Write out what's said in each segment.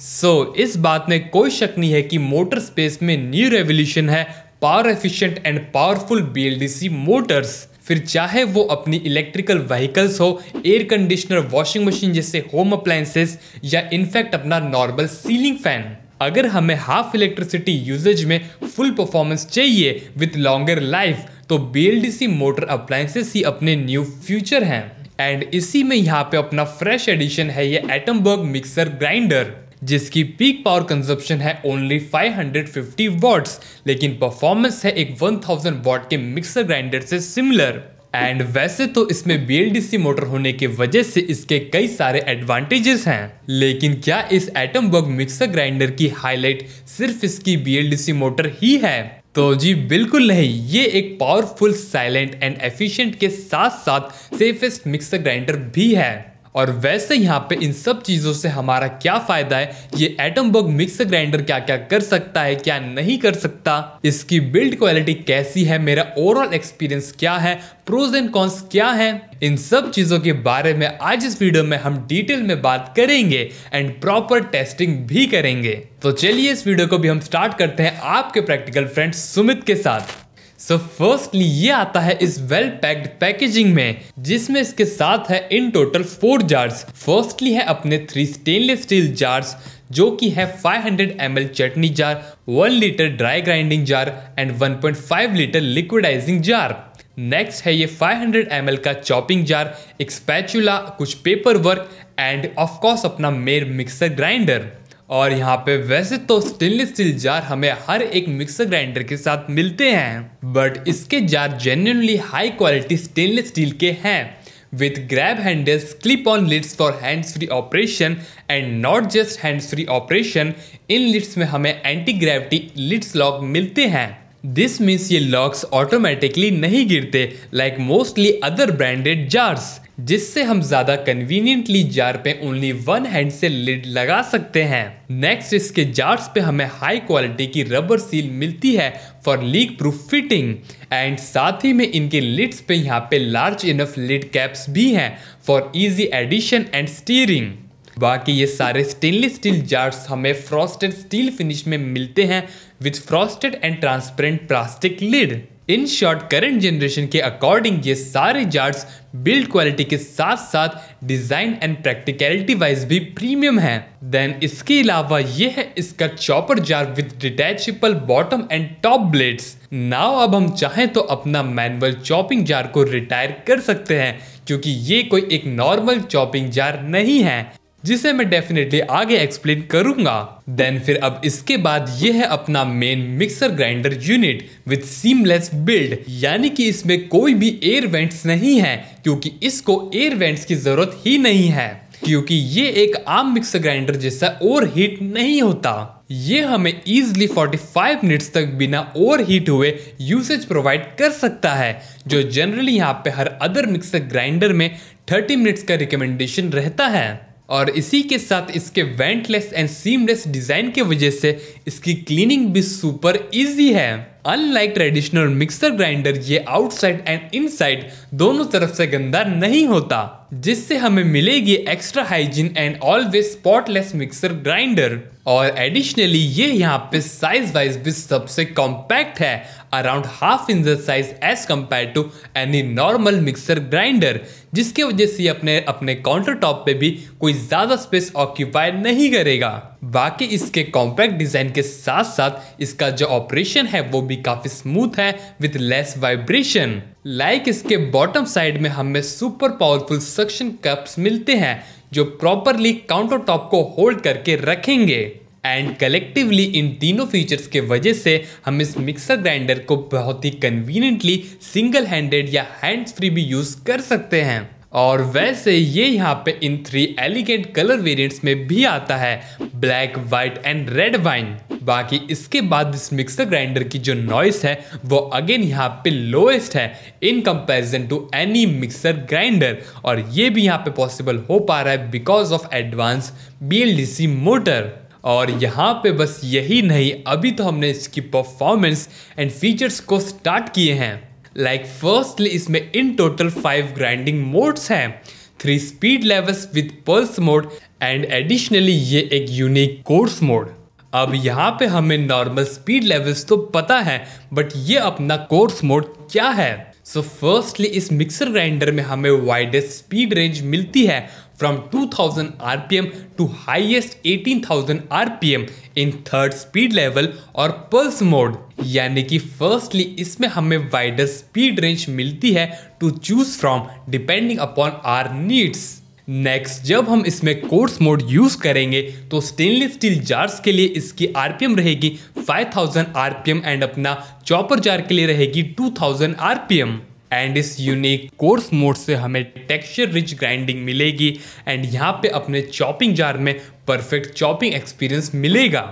सो so, इस बात में कोई शक नहीं है कि मोटर स्पेस में न्यू रेवोल्यूशन है power efficient and powerful BLDC motors फिर चाहे वो अपनी इलेक्ट्रिकल व्हीकल्स हो एयर कंडीशनर वॉशिंग मशीन जैसे होम अप्लायंसेस या इनफैक्ट अपना नॉर्मल सीलिंग फैन अगर हमें हाफ इलेक्ट्रिसिटी यूजेज में फुल परफॉर्मेंस चाहिए विथ लॉन्गर लाइफ तो बी मोटर अप्लायंसेस ही अपने न्यू फ्यूचर हैं एंड इसी में यहाँ पे अपना फ्रेश एडिशन है ये एटमबर्ग मिक्सर ग्राइंडर जिसकी पीक पावर कंजप्शन है ओनली 550 हंड्रेड लेकिन परफॉर्मेंस है एक 1000 वॉट के मिक्सर ग्राइंडर से सिमिलर एंड वैसे तो इसमें बी मोटर होने की वजह से इसके कई सारे एडवांटेजेस हैं लेकिन क्या इस एटम बग मिक्सर ग्राइंडर की हाईलाइट सिर्फ इसकी बी मोटर ही है तो जी बिल्कुल नहीं ये एक पावरफुल साइलेंट एंड एफिशिएंट के साथ साथ सेफेस्ट मिक्सर ग्राइंडर भी है और वैसे यहाँ पे इन सब चीज़ों से हमारा क्या फ़ायदा है ये एटम बग मिक्सर ग्राइंडर क्या क्या कर सकता है क्या नहीं कर सकता इसकी बिल्ड क्वालिटी कैसी है मेरा ओवरऑल एक्सपीरियंस क्या है प्रोज एंड कॉन्स क्या है इन सब चीज़ों के बारे में आज इस वीडियो में हम डिटेल में बात करेंगे एंड प्रॉपर टेस्टिंग भी करेंगे तो चलिए इस वीडियो को भी हम स्टार्ट करते हैं आपके प्रैक्टिकल फ्रेंड सुमित के साथ सो so फर्स्टली ये आता है इस वेल पैक्ड पैकेजिंग में जिसमें इसके साथ है in total four jars firstly है अपने थ्री स्टेनलेस स्टील जार्स जो कि है 500 हंड्रेड चटनी jar 1 litre dry grinding jar and 1.5 litre liquidising jar next है ये 500 हंड्रेड का चॉपिंग जार एक स्पैचुला कुछ पेपर वर्क एंड ऑफकोर्स अपना मेर मिक्सर ग्राइंडर और यहाँ पे वैसे तो स्टेनलेस स्टील जार हमें हर एक मिक्सर ग्राइंडर के साथ मिलते हैं बट इसके jar genuinely high quality stainless steel के हैं with grab handles clip on lids for hands free operation and not just hands free operation इन लिट्स में हमें एंटी ग्रेविटी लिट्स लॉक मिलते हैं दिस मीन्स ये लॉक्स ऑटोमेटिकली नहीं गिरते like mostly other branded jars जिससे हम ज्यादा कन्वीनियंटली जार पे ओनली वन हैंड से लिड लगा सकते हैं नेक्स्ट इसके जार्स पे हमें हाई क्वालिटी की रबर सील मिलती है for leak proof fitting and साथ ही में इनके लिड्स पे यहाँ पे लार्ज इनफ लिड कैप्स भी हैं for easy addition and stirring बाकी ये सारे स्टेनलेस स्टील जार्स हमें फ्रॉस्टेड स्टील फिनिश में मिलते हैं with frosted and transparent plastic lid in short current generation के अकॉर्डिंग ये सारे जार्स बिल्ड क्वालिटी के साथ साथ डिजाइन एंड प्रैक्टिकलिटी वाइज भी प्रीमियम है देन इसके अलावा ये है इसका chopper jar with detachable bottom and top blades now अब हम चाहें तो अपना मैनुअल चॉपिंग जार को रिटायर कर सकते हैं क्योंकि ये कोई एक नॉर्मल चॉपिंग जार नहीं है जिसे मैं डेफिनेटली आगे एक्सप्लेन करूंगा देन फिर अब इसके बाद ये है अपना main mixer grinder unit with seamless build यानी कि इसमें कोई भी एयर वेंट्स नहीं है क्योंकि इसको एयर वेंट्स की जरूरत ही नहीं है क्योंकि ये एक आम मिक्सर ग्राइंडर जैसा ओवर हीट नहीं होता ये हमें इजिली 45 मिनट्स तक बिना ओवर हीट हुए यूसेज प्रोवाइड कर सकता है जो जनरली यहाँ पे हर अदर मिक्सर ग्राइंडर में 30 मिनट्स का रिकमेंडेशन रहता है और इसी के साथ इसके वेंटलेस एंड सीमलेस डिज़ाइन के वजह से इसकी क्लीनिंग भी सुपर इजी है अनलाइक ट्रेडिशनल मिक्सर ग्राइंडर ये आउटसाइड एंड इनसाइड दोनों तरफ से गंदा नहीं होता जिससे हमें मिलेगी extra hygiene and always spotless mixer grinder और एडिशनली ये यहाँ पे साइज वाइज भी सबसे कॉम्पैक्ट है around half inch size as compare to any normal mixer grinder जिसके वजह से अपने अपने काउंटर टॉप पे भी कोई ज़्यादा स्पेस ऑक्यूपाई नहीं करेगा बाकी इसके कॉम्पैक्ट डिज़ाइन के साथ साथ इसका जो ऑपरेशन है वो भी काफ़ी स्मूथ है विथ लेस वाइब्रेशन लाइक इसके बॉटम साइड में हमें सुपर पावरफुल सक्शन कप्स मिलते हैं जो प्रॉपरली काउंटर टॉप को होल्ड करके रखेंगे एंड कलेक्टिवली इन तीनों फीचर्स के वजह से हम इस मिक्सर ग्राइंडर को बहुत ही कन्वीनियंटली सिंगल हैंडेड या हैंड्स फ्री भी यूज़ कर सकते हैं और वैसे ये यहाँ पे इन थ्री एलिगेंट कलर वेरिएंट्स में भी आता है black white and red wine बाकी इसके बाद इस मिक्सर ग्राइंडर की जो नॉइस है वो अगेन यहाँ पे लोएस्ट है in comparison to any mixer grinder और ये भी यहाँ पे पॉसिबल हो पा रहा है because of advance B motor और यहाँ पे बस यही नहीं अभी तो हमने इसकी परफॉर्मेंस एंड फीचर्स को स्टार्ट किए हैं लाइक फर्स्टली इसमें in total five grinding modes हैं three speed levels with pulse mode and additionally ये एक यूनिक कोर्स मोड अब यहाँ पे हमें नॉर्मल स्पीड लेवल्स तो पता है बट ये अपना कोर्स मोड क्या है सो so फर्स्टली इस मिक्सर ग्राइंडर में हमें वाइडेस्ट स्पीड रेंज मिलती है from 2000 rpm to highest 18000 rpm in third speed level और पल्स मोड यानी कि फर्स्टली इसमें हमें वाइडर स्पीड रेंज मिलती है to choose from depending upon our needs next जब हम इसमें कोर्स मोड यूज करेंगे तो स्टेनलेस स्टील जार्स के लिए इसकी आरपीएम रहेगी 5000 आरपीएम एंड अपना चॉपर जार के लिए रहेगी 2000 आरपीएम एंड इस यूनिक कोर्स मोड से हमें टेक्सचर रिच ग्राइंडिंग मिलेगी एंड यहाँ पे अपने चॉपिंग जार में परफेक्ट चॉपिंग एक्सपीरियंस मिलेगा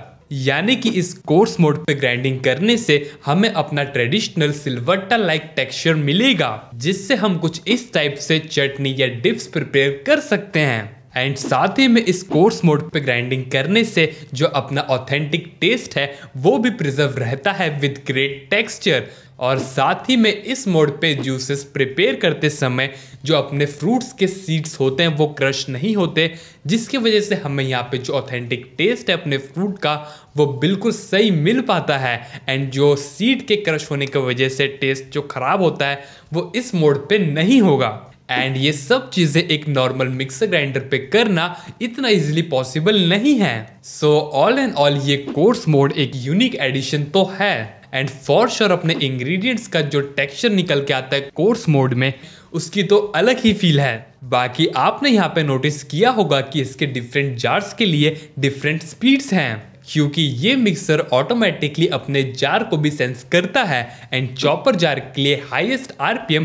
यानी कि इस कोर्स मोड पे ग्राइंडिंग करने से हमें अपना ट्रेडिशनल सिल्वर्टा लाइक टेक्सचर मिलेगा जिससे हम कुछ इस टाइप से चटनी या डिप्स प्रिपेयर कर सकते हैं एंड साथ ही में इस कोर्स मोड पे ग्राइंडिंग करने से जो अपना ऑथेंटिक टेस्ट है वो भी प्रिजर्व रहता है विद ग्रेट टेक्सचर और साथ ही में इस मोड पे जूसेस प्रिपेयर करते समय जो अपने फ्रूट्स के सीड्स होते हैं वो क्रश नहीं होते जिसकी वजह से हमें यहाँ पे जो ऑथेंटिक टेस्ट है अपने फ्रूट का वो बिल्कुल सही मिल पाता है एंड जो सीड के क्रश होने की वजह से टेस्ट जो ख़राब होता है वो इस मोड पे नहीं होगा एंड ये सब चीज़ें एक नॉर्मल मिक्सर ग्राइंडर पे करना इतना इजीली पॉसिबल नहीं है सो ऑल एंड ऑल ये कोर्स मोड एक यूनिक एडिशन तो है एंड फॉर श्योर अपने इंग्रेडिएंट्स का जो टेक्सचर निकल के आता है कोर्स मोड में उसकी तो अलग ही फील है बाकी आपने यहाँ पे नोटिस किया होगा कि इसके डिफरेंट जार्स के लिए डिफरेंट स्पीड्स हैं क्योंकि ये मिक्सर ऑटोमेटिकली अपने जार को भी सेंस करता है एंड चॉपर जार के लिए हाइएस्ट आर पी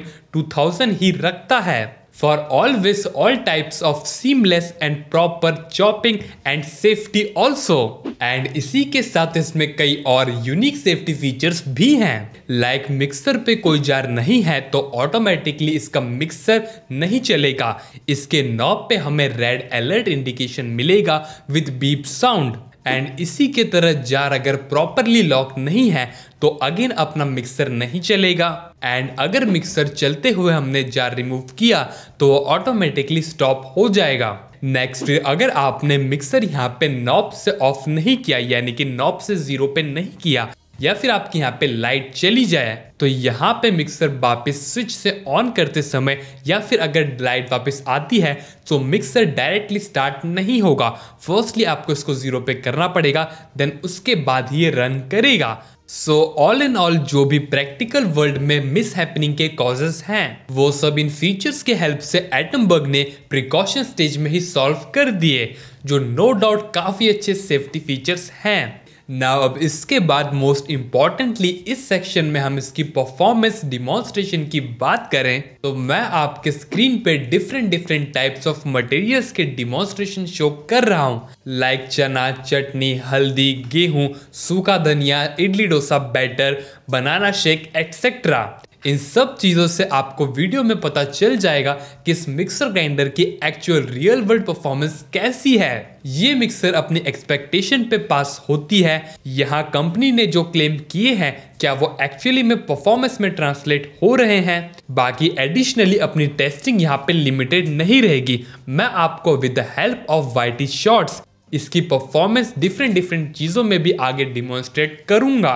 ही रखता है For all this, all types of seamless and proper chopping and safety also. And इसी के साथ इसमें कई और यूनिक सेफ्टी फीचर्स भी हैं लाइक like मिक्सर पे कोई जार नहीं है तो ऑटोमेटिकली इसका मिक्सर नहीं चलेगा इसके नॉब पे हमें रेड अलर्ट इंडिकेशन मिलेगा विद बीप साउंड एंड इसी के तरह जार अगर प्रॉपरली लॉक नहीं है तो अगेन अपना मिक्सर नहीं चलेगा एंड अगर मिक्सर चलते हुए हमने जार रिमूव किया तो वो ऑटोमेटिकली स्टॉप हो जाएगा नेक्स्ट अगर आपने मिक्सर यहाँ पे नॉब से ऑफ नहीं किया यानी कि नॉब से जीरो पे नहीं किया या फिर आपके यहाँ पे लाइट चली जाए तो यहाँ पे मिक्सर वापस स्विच से ऑन करते समय या फिर अगर लाइट वापस आती है तो मिक्सर डायरेक्टली स्टार्ट नहीं होगा फर्स्टली आपको इसको ज़ीरो पे करना पड़ेगा देन उसके बाद ये रन करेगा सो ऑल एंड ऑल जो भी प्रैक्टिकल वर्ल्ड में मिस हैपनिंग के कॉजेस हैं वो सब इन फीचर्स के हेल्प से एटमबर्ग ने प्रिकॉशन स्टेज में ही सॉल्व कर दिए जो नो no डाउट काफ़ी अच्छे सेफ्टी फीचर्स हैं ना अब इसके बाद मोस्ट इम्पॉर्टेंटली इस सेक्शन में हम इसकी परफॉर्मेंस डिमॉन्स्ट्रेशन की बात करें तो मैं आपके स्क्रीन पे different different types of materials के डिमॉन्स्ट्रेशन शो कर रहा हूँ लाइक चना चटनी हल्दी गेहूँ सूखा धनिया idli dosa batter banana shake etcetera इन सब चीज़ों से आपको वीडियो में पता चल जाएगा कि इस मिक्सर ग्राइंडर की एक्चुअल रियल वर्ल्ड परफॉर्मेंस कैसी है ये मिक्सर अपनी एक्सपेक्टेशन पे पास होती है यहाँ कंपनी ने जो क्लेम किए हैं क्या वो एक्चुअली में परफॉर्मेंस में ट्रांसलेट हो रहे हैं बाकी एडिशनली अपनी टेस्टिंग यहाँ पे लिमिटेड नहीं रहेगी मैं आपको with the help of Y shots इसकी परफॉर्मेंस डिफरेंट डिफरेंट चीज़ों में भी आगे डिमॉन्स्ट्रेट करूँगा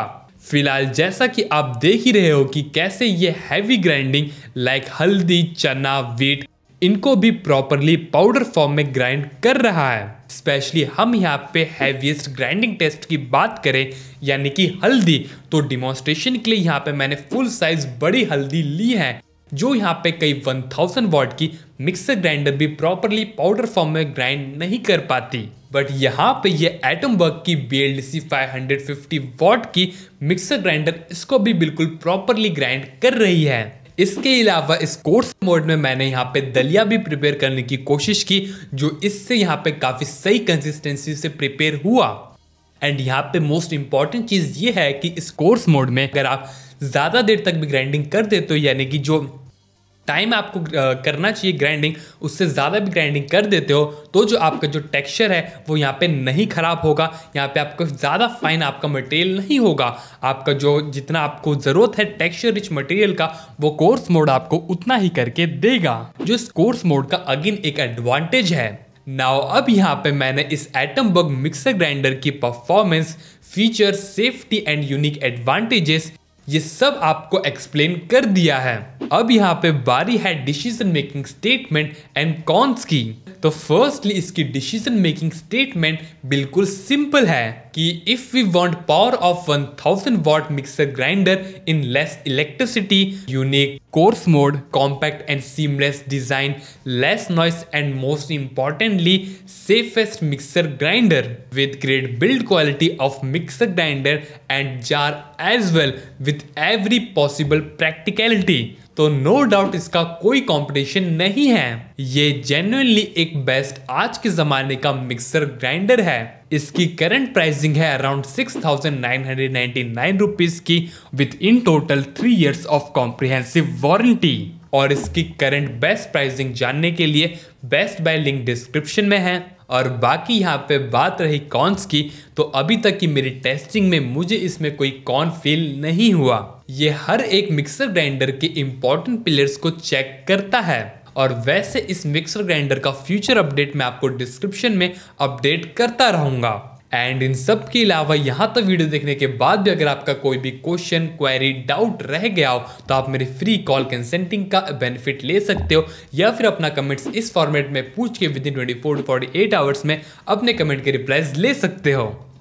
फिलहाल जैसा कि आप देख ही रहे हो कि कैसे ये हैवी ग्राइंडिंग लाइक हल्दी चना वीट इनको भी प्रॉपरली पाउडर फॉर्म में ग्राइंड कर रहा है स्पेशली हम यहाँ पे हैवीएस्ट ग्राइंडिंग टेस्ट की बात करें यानी कि हल्दी तो डिमॉन्स्ट्रेशन के लिए यहाँ पे मैंने फुल साइज बड़ी हल्दी ली है जो यहाँ पे कई 1000 वॉट की मिक्सर ग्राइंडर भी प्रॉपरली पाउडर फॉर्म में ग्राइंड नहीं कर पाती बट यहाँ पे ये एटम वर्क की B L D C five hundred fifty watt की मिक्सर ग्राइंडर इसको भी बिल्कुल प्रॉपरली ग्राइंड कर रही है इसके अलावा इस कोर्स मोड में मैंने यहाँ पे दलिया भी प्रिपेयर करने की कोशिश की जो इससे यहाँ पे काफ़ी सही कंसिस्टेंसी से प्रिपेयर हुआ एंड यहाँ पे मोस्ट इंपॉर्टेंट चीज़ ये है कि इस कोर्स मोड में अगर आप ज़्यादा देर तक भी ग्राइंडिंग कर दे तो यानी कि जो टाइम आपको करना चाहिए ग्राइंडिंग उससे ज़्यादा भी ग्राइंडिंग कर देते हो तो जो आपका जो टेक्सचर है वो यहाँ पे नहीं ख़राब होगा यहाँ पे आपको ज़्यादा फाइन आपका मटेरियल नहीं होगा आपका जो जितना आपको ज़रूरत है टेक्सचर रिच मटेरियल का वो कोर्स मोड आपको उतना ही करके देगा जो इस कोर्स मोड का अगेन एक एडवांटेज है नाउ अब यहाँ पे मैंने इस एटम बग मिक्सर ग्राइंडर की performance feature safety and unique advantages ये सब आपको एक्सप्लेन कर दिया है अब यहाँ पे बारी है decision making statement and cons की तो फर्स्टली इसकी डिसीजन मेकिंग स्टेटमेंट बिल्कुल सिंपल है कि if we want power of 1000 watt mixer grinder in less electricity unique coarse mode compact and seamless design less noise and most importantly safest mixer grinder with great build quality of mixer grinder and jar as well with every possible practicality तो no doubt इसका कोई competition नहीं है ये genuinely एक best आज के जमाने का मिक्सर ग्राइंडर है इसकी करंट प्राइसिंग है around six thousand nine hundred nine rupees की with in total three years of comprehensive warranty और इसकी करंट बेस्ट प्राइसिंग जानने के लिए बेस्ट बाय लिंक डिस्क्रिप्शन में है और बाकी यहाँ पे बात रही कॉन्स की तो अभी तक की मेरी टेस्टिंग में मुझे इसमें कोई कॉन फील नहीं हुआ ये हर एक मिक्सर ग्राइंडर के इम्पोर्टेंट पिलर्स को चेक करता है और वैसे इस मिक्सर ग्राइंडर का फ्यूचर अपडेट मैं आपको डिस्क्रिप्शन में अपडेट करता रहूँगा एंड इन सब के अलावा यहाँ तक वीडियो देखने के बाद भी अगर आपका कोई भी क्वेश्चन क्वेरी डाउट रह गया हो तो आप मेरे फ्री कॉल कंसेंटिंग का बेनिफिट ले सकते हो या फिर अपना कमेंट्स इस फॉर्मेट में पूछ के within twenty four to forty eight hours में अपने कमेंट के रिप्लाइज ले सकते हो